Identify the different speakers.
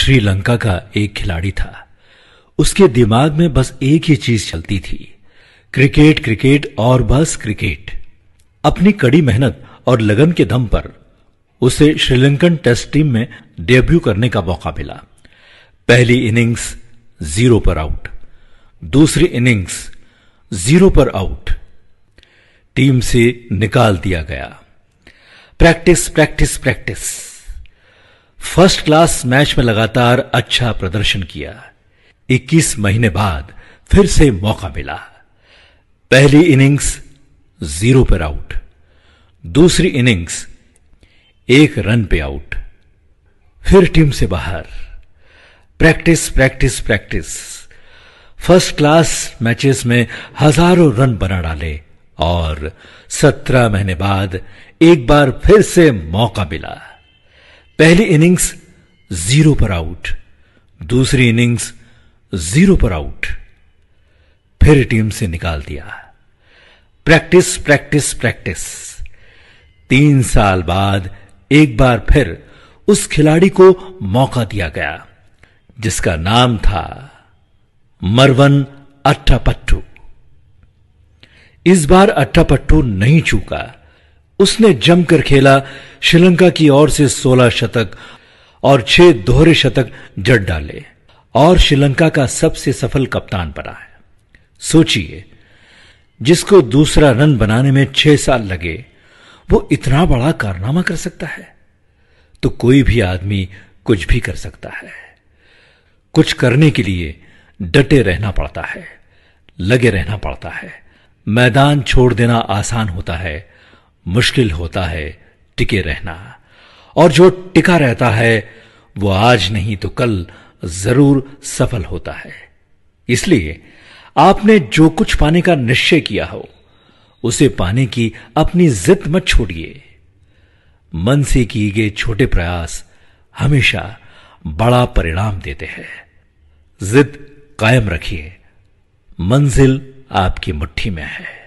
Speaker 1: श्रीलंका का एक खिलाड़ी था उसके दिमाग में बस एक ही चीज चलती थी क्रिकेट क्रिकेट और बस क्रिकेट अपनी कड़ी मेहनत और लगन के दम पर उसे श्रीलंकन टेस्ट टीम में डेब्यू करने का मौका मिला पहली इनिंग्स जीरो पर आउट दूसरी इनिंग्स जीरो पर आउट टीम से निकाल दिया गया practice practice practice first class match में लगातार अच्छा प्रदर्शन किया 21 महीने बाद फिर से मौका मिला पहली इनिंग्स जीरो पर आउट दूसरी इनिंग्स एक रन पे आउट फिर टीम से बाहर practice practice practice first class matches में हजारों रन बना डाले और सत्रह महीने बाद एक बार फिर से मौका मिला पहली इनिंग्स जीरो पर आउट दूसरी इनिंग्स जीरो पर आउट फिर टीम से निकाल दिया प्रैक्टिस प्रैक्टिस प्रैक्टिस तीन साल बाद एक बार फिर उस खिलाड़ी को मौका दिया गया जिसका नाम था मरवन अट्ठापट्टू इस बार अट्ठापट्टू नहीं चूका उसने जमकर खेला श्रीलंका की ओर से 16 शतक और छह दोहरे शतक जड़ डाले और श्रीलंका का सबसे सफल कप्तान बना है सोचिए जिसको दूसरा रन बनाने में छह साल लगे वो इतना बड़ा कारनामा कर सकता है तो कोई भी आदमी कुछ भी कर सकता है कुछ करने के लिए डटे रहना पड़ता है लगे रहना पड़ता है मैदान छोड़ देना आसान होता है मुश्किल होता है टिके रहना और जो टिका रहता है वो आज नहीं तो कल जरूर सफल होता है इसलिए आपने जो कुछ पाने का निश्चय किया हो उसे पाने की अपनी जिद मत छोड़िए मन से किए गए छोटे प्रयास हमेशा बड़ा परिणाम देते हैं जिद कायम रखिए मंजिल आपकी मुट्ठी में है